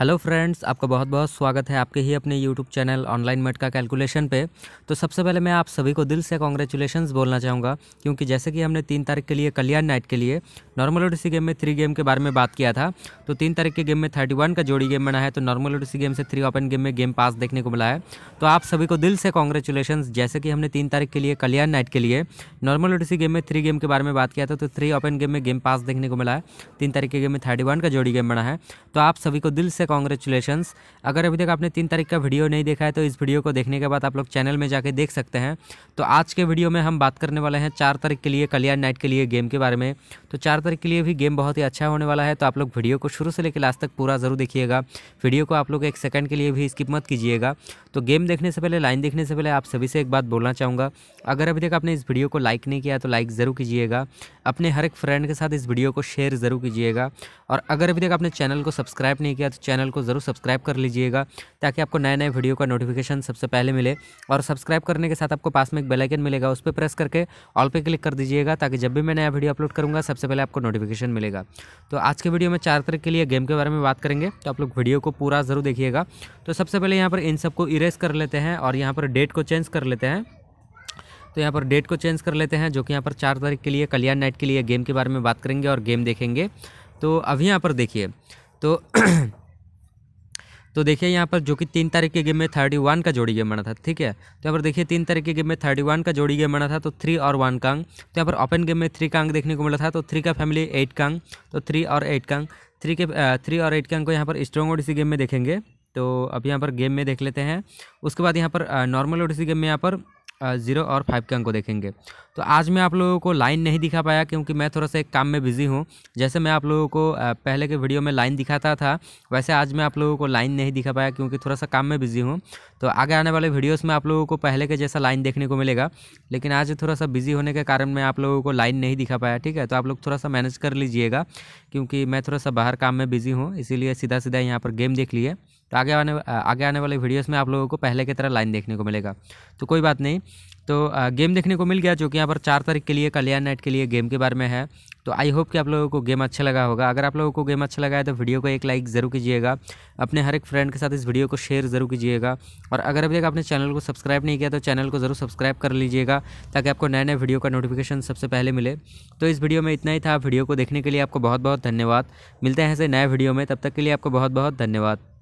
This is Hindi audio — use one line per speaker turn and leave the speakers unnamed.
हेलो फ्रेंड्स आपका बहुत बहुत स्वागत है आपके ही अपने यूट्यूब चैनल ऑनलाइन मेट का कैलकुलेशन पे तो सबसे पहले मैं आप सभी को दिल से कॉन्ग्रेचुलेशन बोलना चाहूँगा क्योंकि जैसे कि हमने तीन तारीख के लिए कल्याण नाइट के लिए नॉर्मल ओडिसी गेम में थ्री गेम के बारे में बात किया था तो तीन तारीख के गेम में थर्टी वन का जोड़ी गेम बना है तो नॉर्मल ओडिसी गेम से थ्री ओपन गेम में गेम पास देखने को मिला है तो आप सभी को दिल से कॉन्ग्रेचुलेशन जैसे कि हमने तीन तारीख के लिए कल्याण नाइट के लिए नॉर्मल ओडिसी गेम में थ्री गेम के बारे में बात किया था तो थ्री ओपन गेम में गेम पास देखने को मिला है तीन तारीख के गेम में थर्टी का जोड़ी गेम बना है तो आप सभी को दिल से कॉन्ग्रेचुलेशन अगर अभी तक आपने तीन तारीख का वीडियो नहीं देखा है तो इस वीडियो को देखने के बाद आप लोग चैनल में जाके देख सकते हैं तो आज के वीडियो में हम बात करने वाले हैं चार तारीख के लिए कल्याण नाइट के लिए गेम के बारे में तो चार तारीख के लिए भी गेम बहुत ही अच्छा होने वाला है तो आप लोग वीडियो को शुरू से लेकर लास्ट तक पूरा ज़रूर देखिएगा वीडियो को आप लोग एक सेकंड के लिए भी स्किप मत कीजिएगा तो गेम देखने से पहले लाइन देखने से पहले आप सभी से एक बात बोलना चाहूँगा अगर अभी तक आपने इस वीडियो को लाइक नहीं किया तो लाइक ज़रूर कीजिएगा अपने हर एक फ्रेंड के साथ इस वीडियो को शेयर ज़रूर कीजिएगा और अगर अभी तक आपने चैनल को सब्सक्राइब नहीं किया तो चैनल चैनल को ज़रूर सब्सक्राइब कर लीजिएगा ताकि आपको नए नए वीडियो का नोटिफिकेशन सबसे पहले मिले और सब्सक्राइब करने के साथ आपको पास में एक बेलाइकन मिलेगा उस पर प्रेस करके ऑल पे क्लिक कर दीजिएगा ताकि जब भी मैं नया वीडियो अपलोड करूँगा सबसे पहले आपको नोटिफिकेशन मिलेगा तो आज के वीडियो में चार तारीख के लिए गेम के बारे में बात करेंगे तो आप लोग वीडियो को पूरा ज़रूर देखिएगा तो सबसे पहले यहाँ पर इन सबको इरेज कर लेते हैं और यहाँ पर डेट को चेंज कर लेते हैं तो यहाँ पर डेट को चेंज कर लेते हैं जो कि यहाँ पर चार तारीख के लिए कल्याण नाइट के लिए गेम के बारे में बात करेंगे और गेम देखेंगे तो अभी यहाँ पर देखिए तो तो देखिए यहाँ पर जो कि तीन तारीख के गेम में थर्टी वन का जोड़ी गेम बना था ठीक है तो यहाँ पर देखिए तीन तारीख के गेम में थर्टी वन का जोड़ी गेम बना था तो थ्री और वन कांग तो यहाँ पर ओपन गेम में थ्री कांग देखने को मिला था तो थ्री का फैमिली एट कांग तो थ्री और एट कांग थ्री के थ्री और एट कांग को यहाँ पर स्ट्रॉन्ग ओडिसी गेम में देखेंगे तो अब यहाँ पर गेम में देख लेते हैं उसके बाद यहाँ पर नॉर्मल ओडिसी गेम में यहाँ पर ज़ीरो और फाइव के अंकों देखेंगे तो आज मैं आप लोगों को लाइन नहीं दिखा पाया क्योंकि मैं थोड़ा सा एक काम में बिज़ी हूँ जैसे मैं आप लोगों को पहले के वीडियो में लाइन दिखाता था वैसे आज मैं आप लोगों को लाइन नहीं दिखा पाया क्योंकि थोड़ा सा काम में बिज़ी हूँ तो आगे आने वाले वीडियोस में आप लोगों को पहले के जैसा लाइन देखने को मिलेगा लेकिन आज थोड़ा सा बिज़ी होने के कारण मैं आप लोगों को लाइन नहीं दिखा पाया ठीक है तो आप लोग थोड़ा सा मैनेज कर लीजिएगा क्योंकि मैं थोड़ा सा बाहर काम में बिज़ी हूँ इसीलिए सीधा सीधा यहाँ पर गेम देख लिए तो आगे आने आगे आने वाले वीडियोस में आप लोगों को पहले की तरह लाइन देखने को मिलेगा तो कोई बात नहीं तो गेम देखने को मिल गया जो कि यहाँ पर चार तारीख के लिए कल्याण नाइट के लिए गेम के बारे में है तो आई होप कि आप लोगों को गेम अच्छा लगा होगा अगर आप लोगों को गेम अच्छा लगा है तो वीडियो को एक लाइक ज़रूर कीजिएगा अपने हर एक फ्रेंड के साथ इस वीडियो को शेयर ज़रूर कीजिएगा और अगर अभी तक आपने चैनल को सब्सक्राइब नहीं किया तो चैनल को ज़रूर सब्सक्राइब कर लीजिएगा ताकि आपको नए नए वीडियो का नोटिफिकेशन सबसे पहले मिले तो इस वीडियो में इतना ही था वीडियो को देखने के लिए आपको बहुत बहुत धन्यवाद मिलते हैं ऐसे नए वीडियो में तब तक के लिए आपको बहुत बहुत धन्यवाद